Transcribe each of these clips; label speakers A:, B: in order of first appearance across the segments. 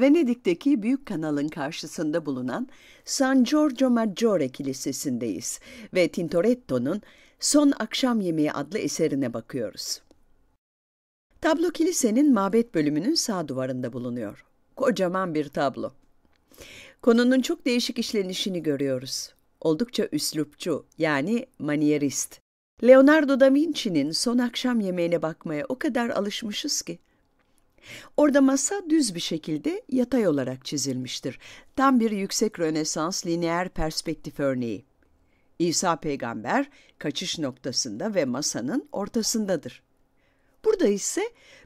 A: Venedik'teki büyük kanalın karşısında bulunan San Giorgio Maggiore Kilisesi'ndeyiz ve Tintoretto'nun Son Akşam Yemeği adlı eserine bakıyoruz. Tablo kilisenin mabet bölümünün sağ duvarında bulunuyor. Kocaman bir tablo. Konunun çok değişik işlenişini görüyoruz. Oldukça üslupçu yani manierist. Leonardo da Vinci'nin son akşam yemeğine bakmaya o kadar alışmışız ki. Orada masa düz bir şekilde yatay olarak çizilmiştir. Tam bir yüksek Rönesans lineer perspektif örneği. İsa peygamber kaçış noktasında ve masanın ortasındadır. Burada ise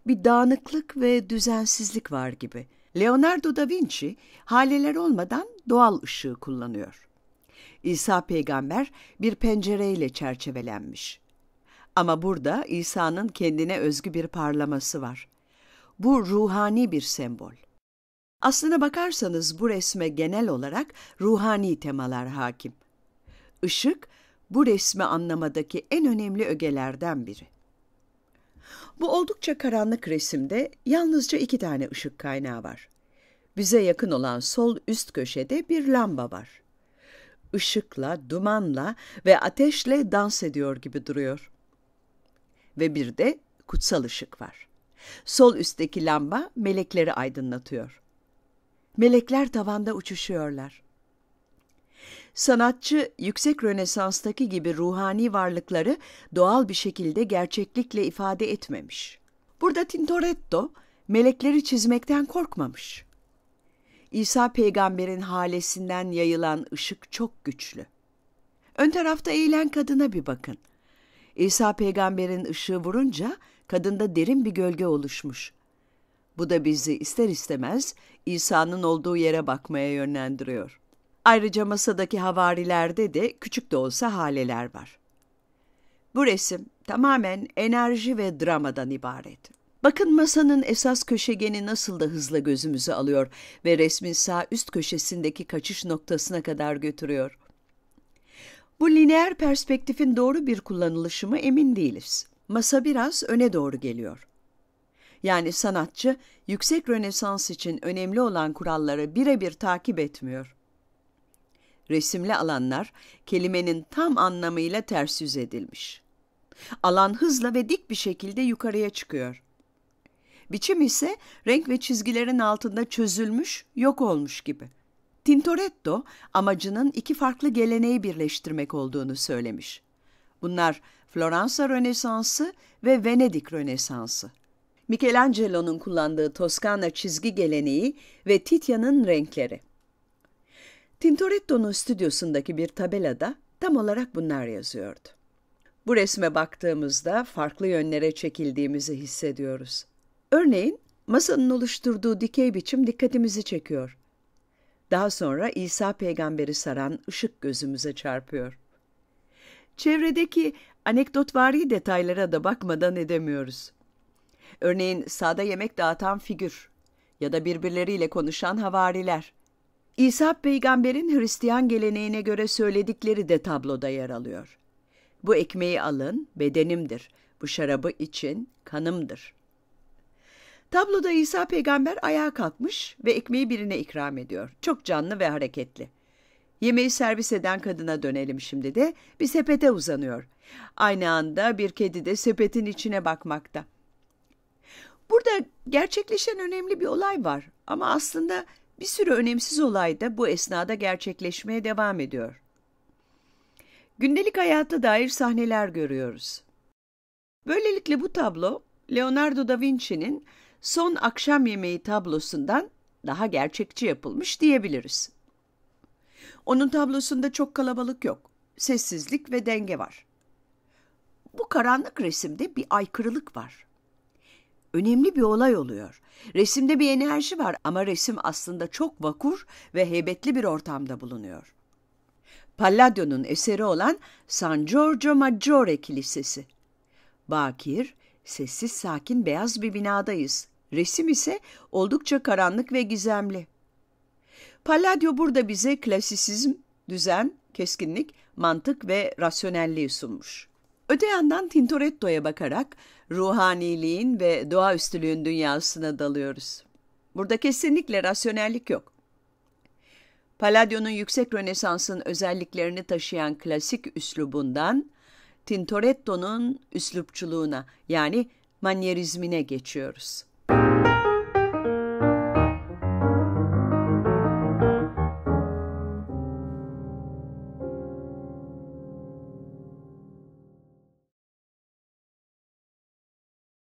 A: bir dağınıklık ve düzensizlik var gibi. Leonardo da Vinci haleler olmadan doğal ışığı kullanıyor. İsa peygamber bir pencereyle çerçevelenmiş. Ama burada İsa'nın kendine özgü bir parlaması var bu ruhani bir sembol. Aslına bakarsanız bu resme genel olarak ruhani temalar hakim. Işık, bu resmi anlamadaki en önemli ögelerden biri. Bu oldukça karanlık resimde yalnızca iki tane ışık kaynağı var. Bize yakın olan sol üst köşede bir lamba var. Işıkla, dumanla ve ateşle dans ediyor gibi duruyor. Ve bir de kutsal ışık var.'' Sol üstteki lamba melekleri aydınlatıyor. Melekler tavanda uçuşuyorlar. Sanatçı yüksek Rönesans'taki gibi ruhani varlıkları doğal bir şekilde gerçeklikle ifade etmemiş. Burada Tintoretto melekleri çizmekten korkmamış. İsa peygamberin halesinden yayılan ışık çok güçlü. Ön tarafta eğilen kadına bir bakın.'' İsa peygamberin ışığı vurunca kadında derin bir gölge oluşmuş. Bu da bizi ister istemez İsa'nın olduğu yere bakmaya yönlendiriyor. Ayrıca masadaki havarilerde de küçük de olsa haleler var. Bu resim tamamen enerji ve dramadan ibaret. Bakın masanın esas köşegeni nasıl da hızla gözümüzü alıyor ve resmin sağ üst köşesindeki kaçış noktasına kadar götürüyor. Bu lineer perspektifin doğru bir kullanılışı mı emin değiliz. Masa biraz öne doğru geliyor. Yani sanatçı yüksek Rönesans için önemli olan kuralları birebir takip etmiyor. Resimli alanlar kelimenin tam anlamıyla ters yüz edilmiş. Alan hızla ve dik bir şekilde yukarıya çıkıyor. Biçim ise renk ve çizgilerin altında çözülmüş, yok olmuş gibi.'' Tintoretto amacının iki farklı geleneği birleştirmek olduğunu söylemiş. Bunlar Floransa Rönesansı ve Venedik Rönesansı. Michelangelo'nun kullandığı Toskana çizgi geleneği ve Titian'ın renkleri. Tintoretto'nun stüdyosundaki bir tabelada tam olarak bunlar yazıyordu. Bu resme baktığımızda farklı yönlere çekildiğimizi hissediyoruz. Örneğin masanın oluşturduğu dikey biçim dikkatimizi çekiyor. Daha sonra İsa peygamberi saran ışık gözümüze çarpıyor. Çevredeki anekdotvari detaylara da bakmadan edemiyoruz. Örneğin sağda yemek dağıtan figür ya da birbirleriyle konuşan havariler. İsa peygamberin Hristiyan geleneğine göre söyledikleri de tabloda yer alıyor. Bu ekmeği alın, bedenimdir. Bu şarabı için, kanımdır.'' Tabloda İsa peygamber ayağa kalkmış ve ekmeği birine ikram ediyor. Çok canlı ve hareketli. Yemeği servis eden kadına dönelim şimdi de. Bir sepete uzanıyor. Aynı anda bir kedi de sepetin içine bakmakta. Burada gerçekleşen önemli bir olay var ama aslında bir sürü önemsiz olay da bu esnada gerçekleşmeye devam ediyor. Gündelik hayata dair sahneler görüyoruz. Böylelikle bu tablo Leonardo da Vinci'nin son akşam yemeği tablosundan daha gerçekçi yapılmış diyebiliriz. Onun tablosunda çok kalabalık yok. Sessizlik ve denge var. Bu karanlık resimde bir aykırılık var. Önemli bir olay oluyor. Resimde bir enerji var ama resim aslında çok vakur ve heybetli bir ortamda bulunuyor. Palladio'nun eseri olan San Giorgio Maggiore Kilisesi. Bakir, sessiz sakin beyaz bir binadayız Resim ise oldukça karanlık ve gizemli. Palladio burada bize klasisizm, düzen, keskinlik, mantık ve rasyonelliği sunmuş. Öte yandan Tintoretto'ya bakarak ruhaniliğin ve doğaüstülüğün dünyasına dalıyoruz. Burada kesinlikle rasyonellik yok. Palladio'nun yüksek Rönesans'ın özelliklerini taşıyan klasik üslubundan Tintoretto'nun üslupçuluğuna yani manyerizmine geçiyoruz.